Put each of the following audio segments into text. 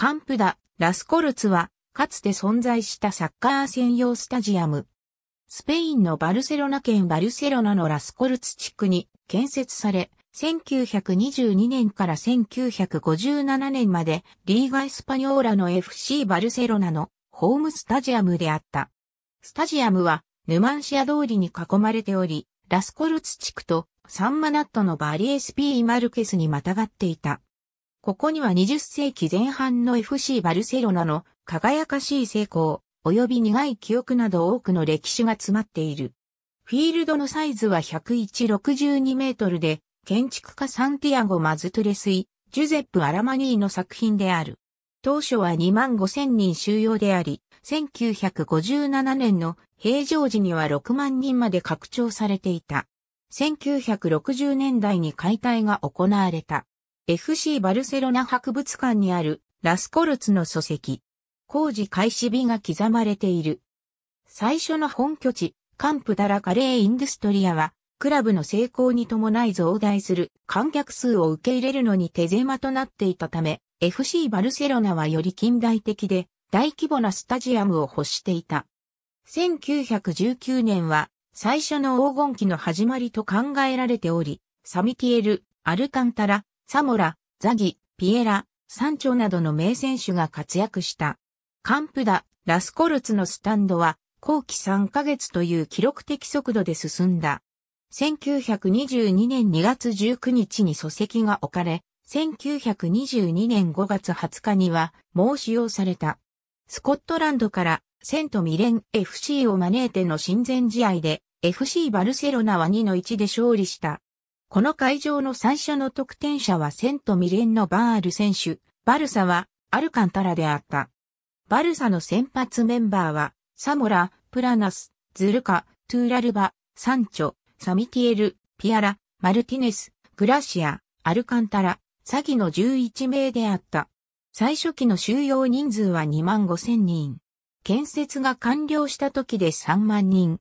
カンプダ、ラスコルツは、かつて存在したサッカー専用スタジアム。スペインのバルセロナ県バルセロナのラスコルツ地区に建設され、1922年から1957年までリーガ・エスパニョーラの FC バルセロナのホームスタジアムであった。スタジアムはヌマンシア通りに囲まれており、ラスコルツ地区とサンマナットのバリエスピー・マルケスにまたがっていた。ここには20世紀前半の FC バルセロナの輝かしい成功、及び苦い記憶など多くの歴史が詰まっている。フィールドのサイズは101-62メートルで、建築家サンティアゴ・マズトレスイ、ジュゼップ・アラマニーの作品である。当初は2万5千人収容であり、1957年の平常時には6万人まで拡張されていた。1960年代に解体が行われた。FC バルセロナ博物館にあるラスコルツの祖籍。工事開始日が刻まれている。最初の本拠地、カンプダラカレーインドストリアは、クラブの成功に伴い増大する観客数を受け入れるのに手狭となっていたため、FC バルセロナはより近代的で大規模なスタジアムを欲していた。1919年は最初の黄金期の始まりと考えられており、サミティエル、アルカンタラ、サモラ、ザギ、ピエラ、サンチョなどの名選手が活躍した。カンプダ、ラスコルツのスタンドは、後期3ヶ月という記録的速度で進んだ。1922年2月19日に礎石が置かれ、1922年5月20日には、もう使用された。スコットランドから、セントミレン FC を招いての親善試合で、FC バルセロナは2の1で勝利した。この会場の最初の得点者はセントミレンのバール選手、バルサはアルカンタラであった。バルサの先発メンバーは、サモラ、プラナス、ズルカ、トゥーラルバ、サンチョ、サミティエル、ピアラ、マルティネス、グラシア、アルカンタラ、詐欺の11名であった。最初期の収容人数は2万5千人。建設が完了した時で3万人。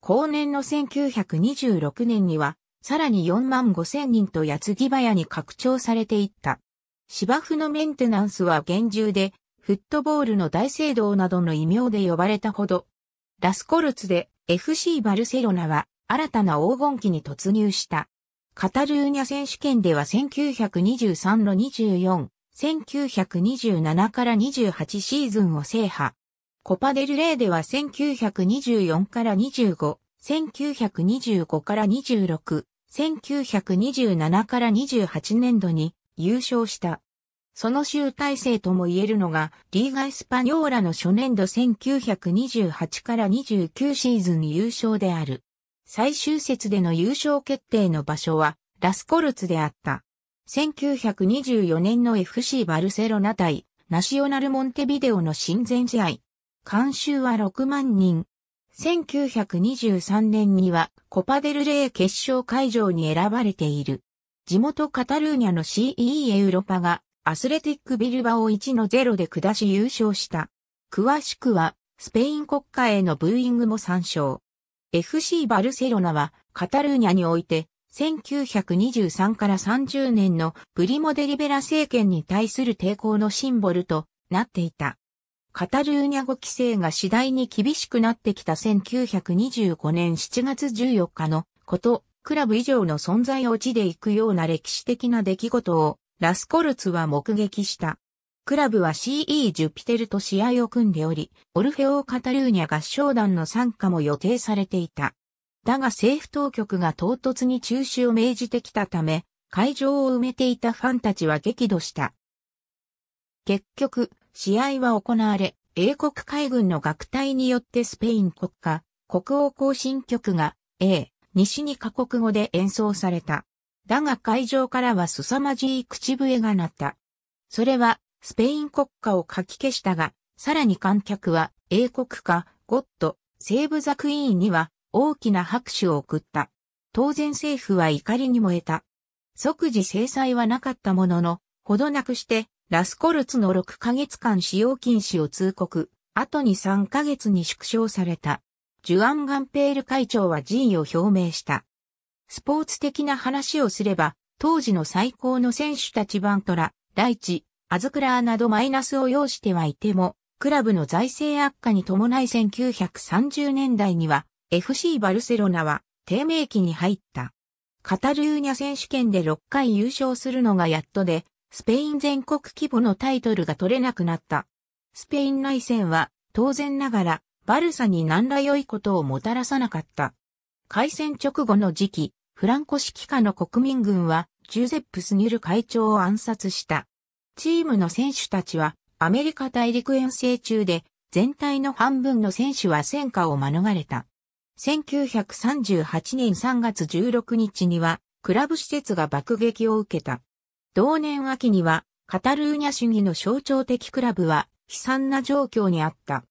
後年の1926年にはさらに4万5千人と矢継ぎ早に拡張されていった。芝生のメンテナンスは厳重で、フットボールの大聖堂などの異名で呼ばれたほど、ラスコルツで FC バルセロナは新たな黄金期に突入した。カタルーニャ選手権では1923の24、1927から28シーズンを制覇。コパデルレーでは1924から25、1925から26、1927から28年度に優勝した。その集大成とも言えるのが、リーガ・エスパニョーラの初年度1928から29シーズン優勝である。最終節での優勝決定の場所は、ラスコルツであった。1924年の FC バルセロナ対、ナショナルモンテビデオの親善試合。監修は6万人、1923年にはコパデルレー決勝会場に選ばれている。地元カタルーニャの CE エウロパがアスレティックビルバを1の0で下し優勝した。詳しくはスペイン国家へのブーイングも参照。FC バルセロナはカタルーニャにおいて1923から30年のプリモデリベラ政権に対する抵抗のシンボルとなっていた。カタルーニャ語規制が次第に厳しくなってきた1925年7月14日のこと、クラブ以上の存在を地で行くような歴史的な出来事をラスコルツは目撃した。クラブは CE ジュピテルと試合を組んでおり、オルフェオー・カタルーニャ合唱団の参加も予定されていた。だが政府当局が唐突に中止を命じてきたため、会場を埋めていたファンたちは激怒した。結局、試合は行われ、英国海軍の学隊によってスペイン国歌、国王行進曲が A、西に過国語で演奏された。だが会場からは凄まじい口笛が鳴った。それは、スペイン国歌を書き消したが、さらに観客は、英国歌、ゴッド、セーブザクイーンには、大きな拍手を送った。当然政府は怒りに燃えた。即時制裁はなかったものの、ほどなくして、ラスコルツの6ヶ月間使用禁止を通告、後に3ヶ月に縮小された。ジュアン・ガンペール会長は辞意を表明した。スポーツ的な話をすれば、当時の最高の選手たちバントラ、ライチ、アズクラーなどマイナスを要してはいても、クラブの財政悪化に伴い1930年代には FC バルセロナは低迷期に入った。カタルーニャ選手権で6回優勝するのがやっとで、スペイン全国規模のタイトルが取れなくなった。スペイン内戦は当然ながらバルサに何ら良いことをもたらさなかった。開戦直後の時期、フランコ指揮下の国民軍はジュゼップ・スニル会長を暗殺した。チームの選手たちはアメリカ大陸遠征中で全体の半分の選手は戦火を免れた。1938年3月16日にはクラブ施設が爆撃を受けた。同年秋には、カタルーニャ主義の象徴的クラブは、悲惨な状況にあった。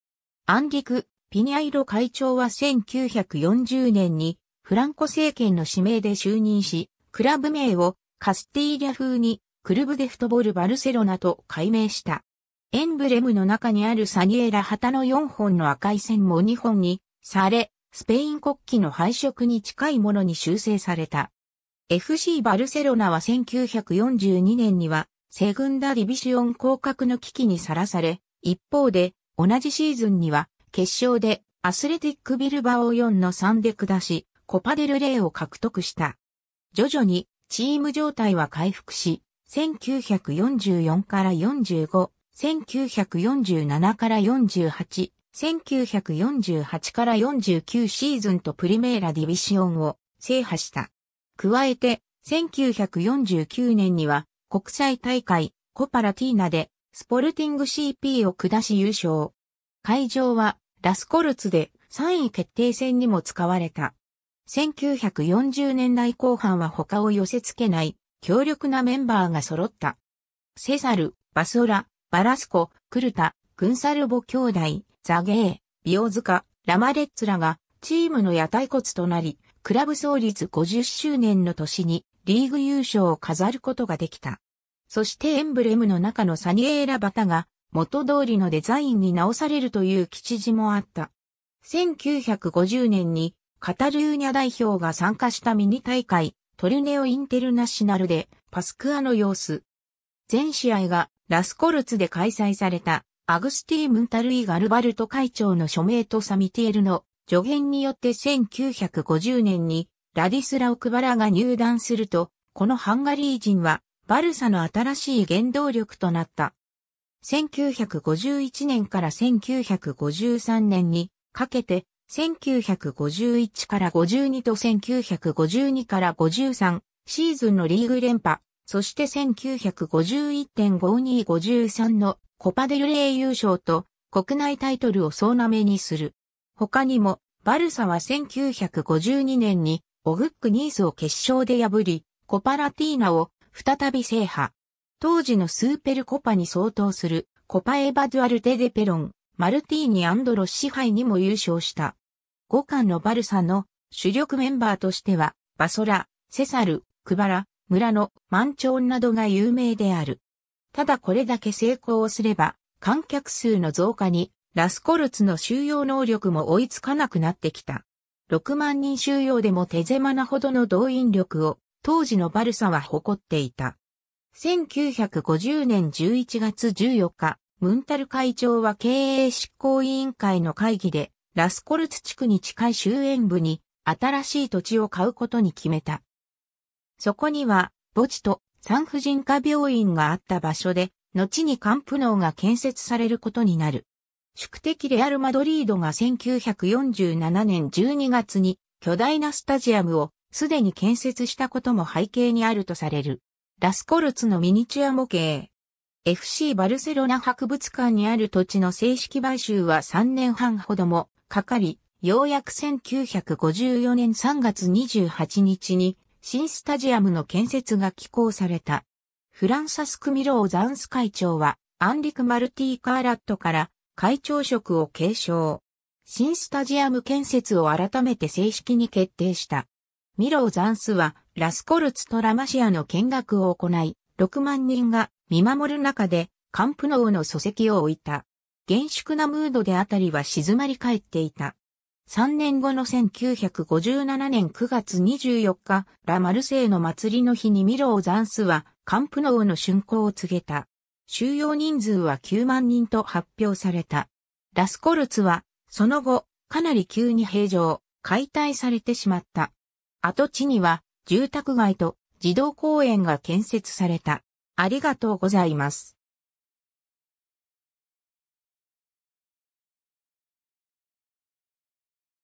アンリク・ピニャイロ会長は1940年に、フランコ政権の指名で就任し、クラブ名をカスティーリャ風に、クルブデフトボルバルセロナと改名した。エンブレムの中にあるサニエラ旗の4本の赤い線も2本にされ、スペイン国旗の配色に近いものに修正された。FC バルセロナは1942年には、セグンダディビシオン降格の危機にさらされ、一方で、同じシーズンには、決勝で、アスレティックビルバオ4の3で下し、コパデルレイを獲得した。徐々に、チーム状態は回復し、1944から45、1947から48、1948から49シーズンとプリメーラディビシオンを制覇した。加えて、1949年には国際大会コパラティーナでスポルティング CP を下し優勝。会場はラスコルツで3位決定戦にも使われた。1940年代後半は他を寄せ付けない強力なメンバーが揃った。セサル、バソラ、バラスコ、クルタ、グンサルボ兄弟、ザゲー、ビオズカ、ラマレッツらがチームの屋台骨となり、クラブ創立50周年の年にリーグ優勝を飾ることができた。そしてエンブレムの中のサニエーラバタが元通りのデザインに直されるという吉事もあった。1950年にカタルーニャ代表が参加したミニ大会トルネオインテルナショナルでパスクアの様子。全試合がラスコルツで開催されたアグスティムンタルイ・ガルバルト会長の署名とサミティエルの助言によって1950年にラディスラ・オクバラが入団すると、このハンガリー人はバルサの新しい原動力となった。1951年から1953年にかけて、1951から52と1952から53シーズンのリーグ連覇、そして1951.5253のコパデルレー優勝と国内タイトルを総なめにする。他にも、バルサは1952年にオグックニースを決勝で破り、コパラティーナを再び制覇。当時のスーペルコパに相当するコパエバドゥアルテデペロン、マルティーニアンドロス支配にも優勝した。5冠のバルサの主力メンバーとしては、バソラ、セサル、クバラ、村のマンチョンなどが有名である。ただこれだけ成功をすれば、観客数の増加にラスコルツの収容能力も追いつかなくなってきた。6万人収容でも手狭なほどの動員力を当時のバルサは誇っていた。1950年11月14日、ムンタル会長は経営執行委員会の会議で、ラスコルツ地区に近い周焉部に新しい土地を買うことに決めた。そこには墓地と産婦人科病院があった場所で、後にカンプーが建設されることになる。宿敵レアル・マドリードが1947年12月に巨大なスタジアムをすでに建設したことも背景にあるとされる。ラスコルツのミニチュア模型。FC バルセロナ博物館にある土地の正式買収は3年半ほどもかかり、ようやく1954年3月28日に新スタジアムの建設が寄稿された。フランサス・クミロー・ザンス会長は、アンリク・マルティ・カーラットから会長職を継承。新スタジアム建設を改めて正式に決定した。ミロー・ザンスはラスコルツとラマシアの見学を行い、6万人が見守る中でカンプノーの礎石を置いた。厳粛なムードであたりは静まり返っていた。3年後の1957年9月24日、ラ・マルセイの祭りの日にミロー・ザンスはカンプノーの竣工を告げた。収容人数は9万人と発表された。ラスコルツは、その後、かなり急に平常、解体されてしまった。跡地には、住宅街と児童公園が建設された。ありがとうございます。